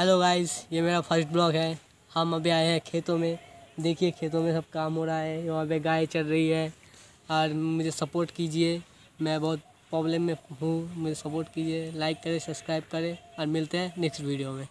hello guys ये मेरा first blog है हम अभी आए हैं खेतों में देखिए खेतों में सब काम हो रहा है वहाँ पे गाय चल रही है और मुझे सपोर्ट कीजिए मैं बहुत प्रॉब्लम में हूँ मुझे सपोर्ट कीजिए लाइक करें सब्सक्राइब करें और मिलते हैं नेक्स्ट वीडियो में